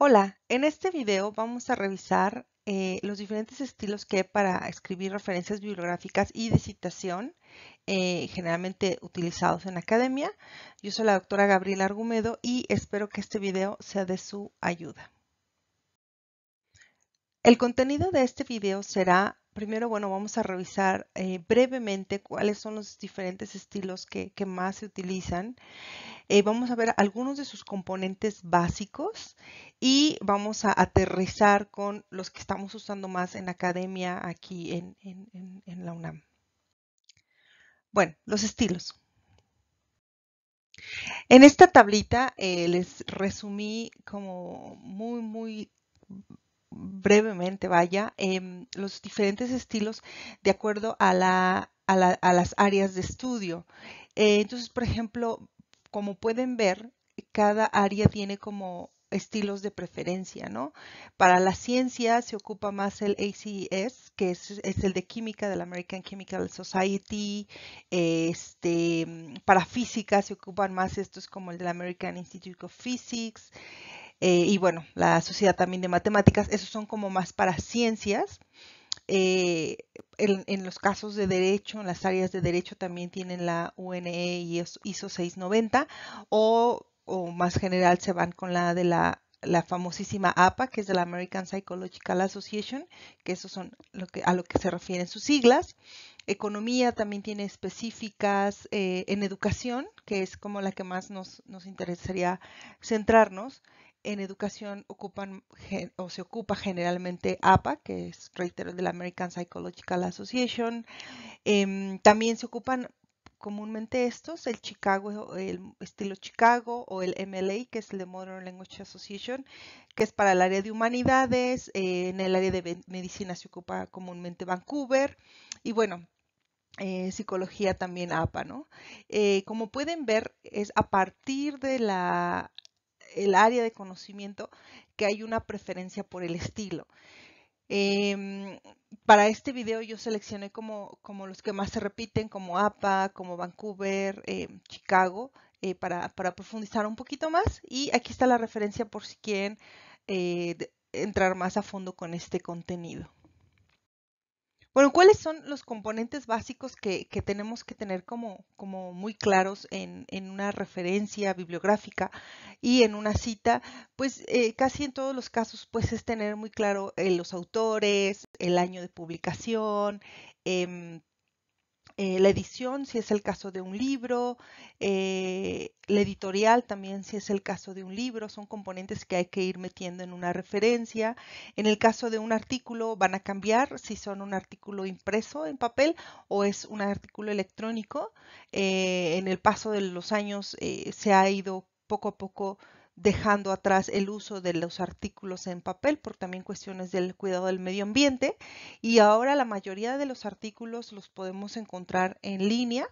Hola, en este video vamos a revisar eh, los diferentes estilos que hay para escribir referencias bibliográficas y de citación eh, generalmente utilizados en academia. Yo soy la doctora Gabriela Argumedo y espero que este video sea de su ayuda. El contenido de este video será primero, bueno, vamos a revisar eh, brevemente cuáles son los diferentes estilos que, más se utilizan. Eh, vamos a ver algunos de sus componentes básicos y vamos a aterrizar con los que estamos usando más en academia aquí en, la UNAM. Bueno, los estilos. En esta tablita eh, les resumí como muy brevemente, vaya, em, los diferentes estilos de acuerdo a, la, a, las áreas de estudio. Eh, entonces, por ejemplo, como pueden ver, cada área tiene como estilos de preferencia, ¿no? Para la ciencia se ocupa más el ACS, e que es, el de química de la American Chemical Society. Este, para física se ocupan más estos como el del American Institute of Physics. Eh, y bueno, la Sociedad también de Matemáticas, esos son como más para ciencias. Eh, en, los casos de derecho, en las áreas de derecho también tienen la UNE y ISO 690 o, más general se van con la de la famosísima APA, que es de la American Psychological Association, que esos son lo que, a lo que se refieren sus siglas. Economía también tiene específicas eh, en educación, que es como la que más nos, nos interesaría centrarnos en educación ocupan o se ocupa generalmente APA, que es, reitero, de la American Psychological Association. Em, también se ocupan comúnmente estos, el Chicago, el estilo Chicago o el MLA, que es el de Modern Language Association, que es para el área de humanidades, eh, en el área de medicina se ocupa comúnmente Vancouver y bueno, eh, psicología también APA, ¿no? Eh, como pueden ver, es a partir de la el área de conocimiento que hay una preferencia por el estilo. Em, para este video yo seleccioné como, como, los que más se repiten, como APA, como Vancouver, em, Chicago, eh, para, profundizar un poquito más. Y aquí está la referencia por si quieren eh, entrar más a fondo con este contenido. Bueno, ¿cuáles son los componentes básicos que, que tenemos que tener como, como muy claros en, en, una referencia bibliográfica y en una cita? Pues eh, casi en todos los casos, pues es tener muy claro eh, los autores, el año de publicación, em, eh, la edición, si es el caso de un libro, eh, la editorial también, si es el caso de un libro, son componentes que hay que ir metiendo en una referencia. En el caso de un artículo, van a cambiar si son un artículo impreso en papel o es un artículo electrónico. Eh, en el paso de los años se ha ido poco a poco dejando atrás el uso de los artículos en papel por también cuestiones del cuidado del medio ambiente y ahora la mayoría de los artículos los podemos encontrar en línea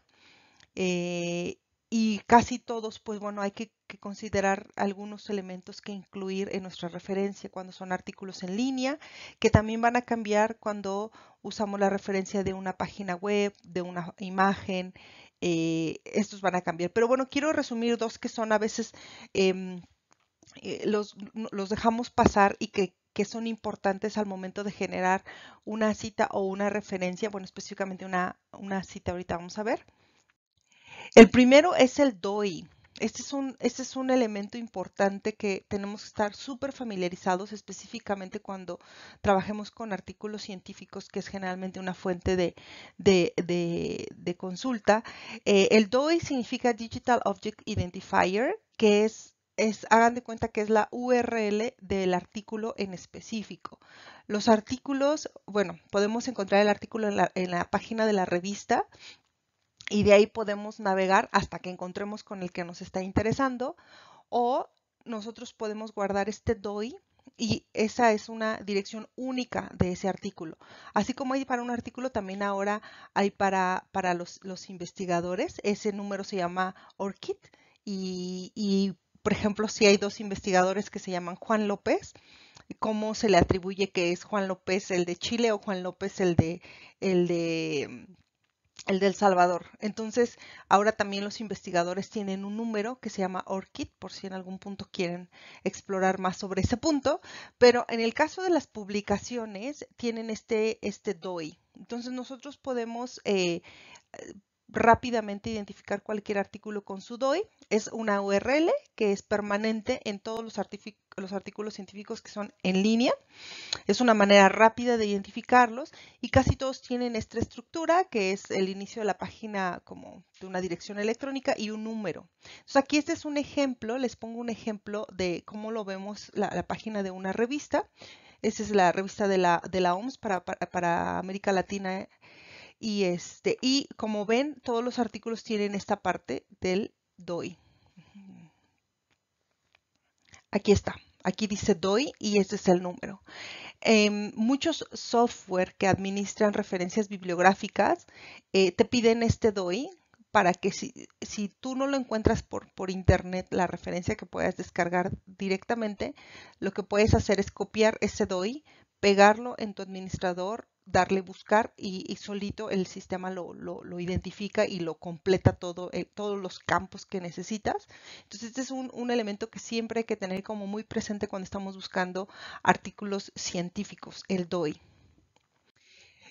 eh, y casi todos, pues bueno, hay que, considerar algunos elementos que incluir en nuestra referencia cuando son artículos en línea, que también van a cambiar cuando usamos la referencia de una página web, de una imagen, eh, estos van a cambiar. Pero bueno, quiero resumir dos que son a veces... Em, eh, los, los, dejamos pasar y que, que, son importantes al momento de generar una cita o una referencia, bueno, específicamente una, una cita, ahorita vamos a ver. El primero es el DOI. Este es, un, este es un elemento importante que tenemos que estar súper familiarizados, específicamente cuando trabajemos con artículos científicos, que es generalmente una fuente de, de, de, consulta. Eh, el DOI significa Digital Object Identifier, que es hagan de cuenta que es la URL del artículo en específico. Los artículos, bueno, podemos encontrar el artículo en la, en la página de la revista y de ahí podemos navegar hasta que encontremos con el que nos está interesando o nosotros podemos guardar este DOI y esa es una dirección única de ese artículo. Así como hay para un artículo, también ahora hay para, para los, investigadores. Ese número se llama ORCID y, y por ejemplo, si hay dos investigadores que se llaman Juan López, cómo se le atribuye que es Juan López el de Chile o Juan López el de el de el del Salvador. Entonces, ahora también los investigadores tienen un número que se llama ORCID, por si en algún punto quieren explorar más sobre ese punto, pero en el caso de las publicaciones tienen este, este DOI. Entonces, nosotros podemos eh, rápidamente identificar cualquier artículo con su DOI. Es una URL que es permanente en todos los, artículos científicos que son en línea. Es una manera rápida de identificarlos y casi todos tienen esta estructura que es el inicio de la página como de una dirección electrónica y un número. Entonces aquí este es un ejemplo, les pongo un ejemplo de cómo lo vemos la, página de una revista. Esta es la revista de la, de la OMS para América Latina y, este, y como ven, todos los artículos tienen esta parte del DOI. Aquí está. Aquí dice DOI y este es el número. Em, muchos software que administran referencias bibliográficas eh, te piden este DOI para que si, tú no lo encuentras por, por, internet, la referencia que puedas descargar directamente, lo que puedes hacer es copiar ese DOI, pegarlo en tu administrador darle buscar y, solito el sistema lo, lo, identifica y lo completa todo, eh, todos los campos que necesitas. Entonces, este es un, elemento que siempre hay que tener como muy presente cuando estamos buscando artículos científicos, el DOI.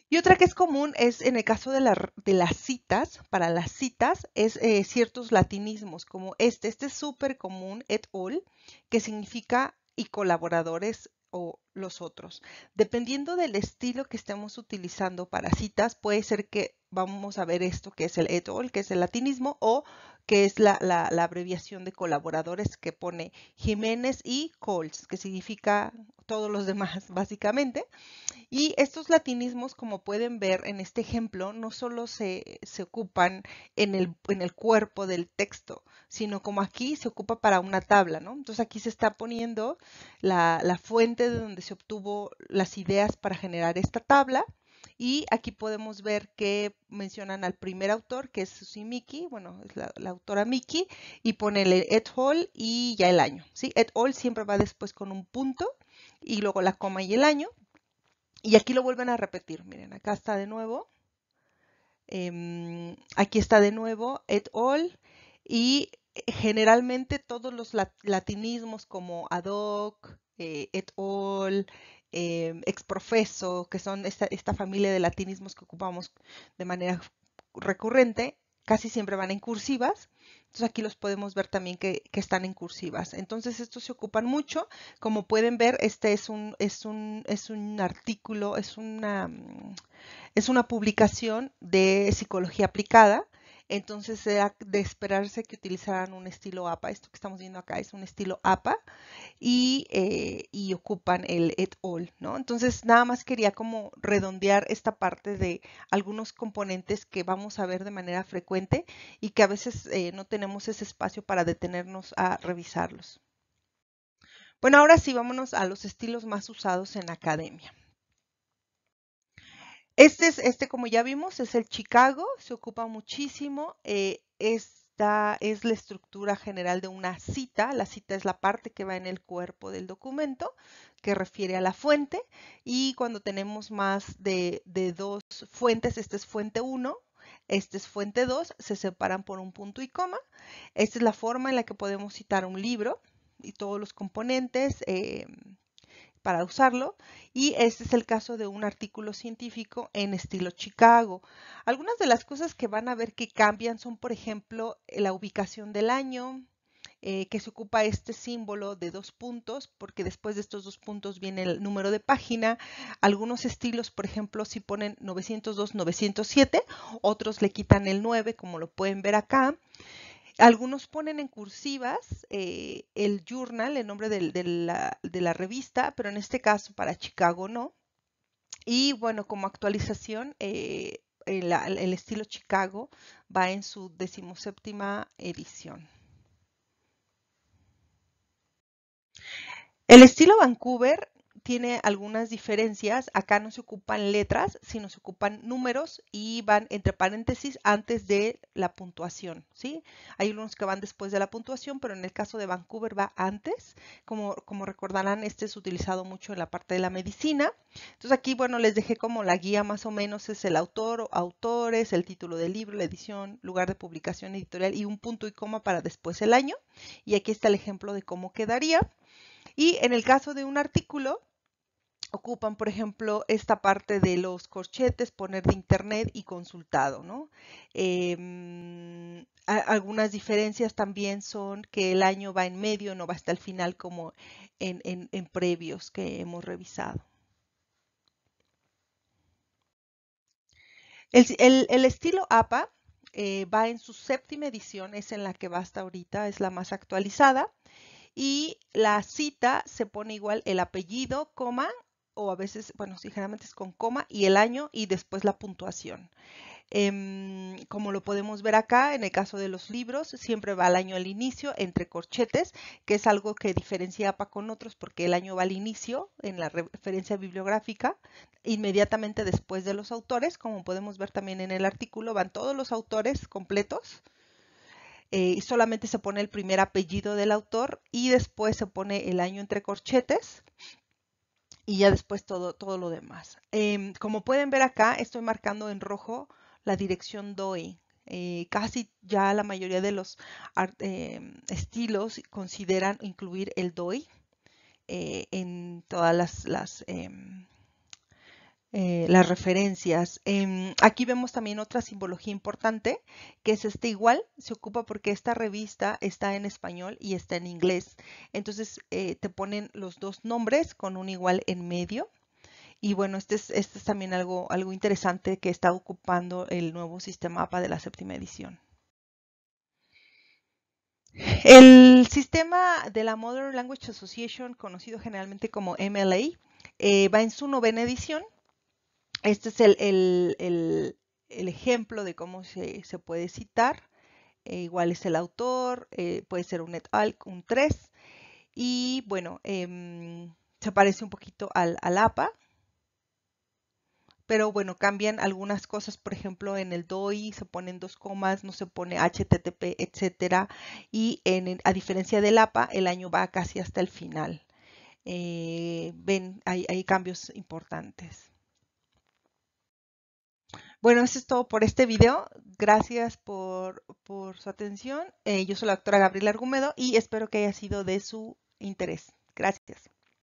Y otra que es común es en el caso de, de las citas, para las citas es eh, ciertos latinismos como este, este es súper común, et al, que significa y colaboradores o los otros. Dependiendo del estilo que estemos utilizando para citas, puede ser que vamos a ver esto que es el al que es el latinismo, o que es la, abreviación de colaboradores que pone Jiménez y Coles, que significa todos los demás, básicamente. Y estos latinismos, como pueden ver en este ejemplo, no solo se, se ocupan en el, en el cuerpo del texto, sino como aquí se ocupa para una tabla, ¿no? Entonces aquí se está poniendo la, la fuente de donde se obtuvo las ideas para generar esta tabla. Y aquí podemos ver que mencionan al primer autor, que es susy Miki, bueno, es la, autora Miki, y ponele et al y ya el año. si Et al siempre va después con un punto y luego la coma y el año. Y aquí lo vuelven a repetir. Miren, acá está de nuevo. Em, aquí está de nuevo et al y eh, generalmente todos los latinismos como ad hoc, eh, et al, em, exprofeso, que son esta, esta familia de latinismos que ocupamos de manera recurrente, casi siempre van en cursivas. Entonces aquí los podemos ver también que, que, están en cursivas. Entonces estos se ocupan mucho. Como pueden ver, este es un, es un, es un artículo, es una, es una publicación de psicología aplicada entonces era de esperarse que utilizaran un estilo APA. Esto que estamos viendo acá es un estilo APA eh, y, ocupan el et al, ¿no? Entonces nada más quería como redondear esta parte de algunos componentes que vamos a ver de manera frecuente y que a veces eh, no tenemos ese espacio para detenernos a revisarlos. Bueno, ahora sí, vámonos a los estilos más usados en academia. Este es, este como ya vimos, es el Chicago, se ocupa muchísimo. Eh, esta es la estructura general de una cita. La cita es la parte que va en el cuerpo del documento, que refiere a la fuente. Y cuando tenemos más de, dos fuentes, esta es fuente 1, esta es fuente 2, se separan por un punto y coma. Esta es la forma en la que podemos citar un libro y todos los componentes. Em, para usarlo y este es el caso de un artículo científico en estilo Chicago. Algunas de las cosas que van a ver que cambian son, por ejemplo, la ubicación del año, eh, que se ocupa este símbolo de dos puntos, porque después de estos dos puntos viene el número de página. Algunos estilos, por ejemplo, si ponen 902, 907, otros le quitan el 9, como lo pueden ver acá. Algunos ponen en cursivas eh, el journal, el nombre de, la, revista, pero en este caso para Chicago no. Y bueno, como actualización, eh, el, el, estilo Chicago va en su decimoséptima edición. El estilo Vancouver tiene algunas diferencias. Acá no se ocupan letras, sino se ocupan números y van entre paréntesis antes de la puntuación. ¿sí? Hay unos que van después de la puntuación, pero en el caso de Vancouver va antes. Como, como recordarán, este es utilizado mucho en la parte de la medicina. Entonces aquí, bueno, les dejé como la guía más o menos es el autor o autores, el título del libro, la edición, lugar de publicación editorial y un punto y coma para después el año. Y aquí está el ejemplo de cómo quedaría. Y en el caso de un artículo, ocupan, por ejemplo, esta parte de los corchetes, poner de internet y consultado, ¿no? Em, algunas diferencias también son que el año va en medio, no va hasta el final como en, previos que hemos revisado. El, estilo APA eh, va en su séptima edición, es en la que va hasta ahorita, es la más actualizada y la cita se pone igual el apellido, coma, o a veces, bueno, sí, generalmente es con coma y el año y después la puntuación. Em, como lo podemos ver acá, en el caso de los libros, siempre va el año al inicio entre corchetes, que es algo que diferencia para con otros porque el año va al inicio en la referencia bibliográfica, inmediatamente después de los autores, como podemos ver también en el artículo, van todos los autores completos, eh, y solamente se pone el primer apellido del autor y después se pone el año entre corchetes y ya después todo, todo lo demás. Em, como pueden ver acá, estoy marcando en rojo la dirección DOI. Eh, casi ya la mayoría de los em, estilos consideran incluir el DOI eh, en todas las, las em, eh, las referencias. Em, aquí vemos también otra simbología importante, que es este igual, se ocupa porque esta revista está en español y está en inglés. Entonces eh, te ponen los dos nombres con un igual en medio. Y bueno, este es, este también algo, algo interesante que está ocupando el nuevo sistema APA de la séptima edición. El sistema de la Modern Language Association, conocido generalmente como MLA, eh, va en su novena edición este es el, ejemplo de cómo se, puede citar. Eh, igual es el autor, eh, puede ser un et al, un 3. Y bueno, em, se parece un poquito al, APA, pero bueno, cambian algunas cosas, por ejemplo, en el DOI se ponen dos comas, no se pone HTTP, etcétera, y a diferencia del APA, el año va casi hasta el final. Eh, ven, hay cambios importantes. Bueno, eso es todo por este video. Gracias por, su atención. Eh, yo soy la doctora Gabriela Argumedo y espero que haya sido de su interés. Gracias.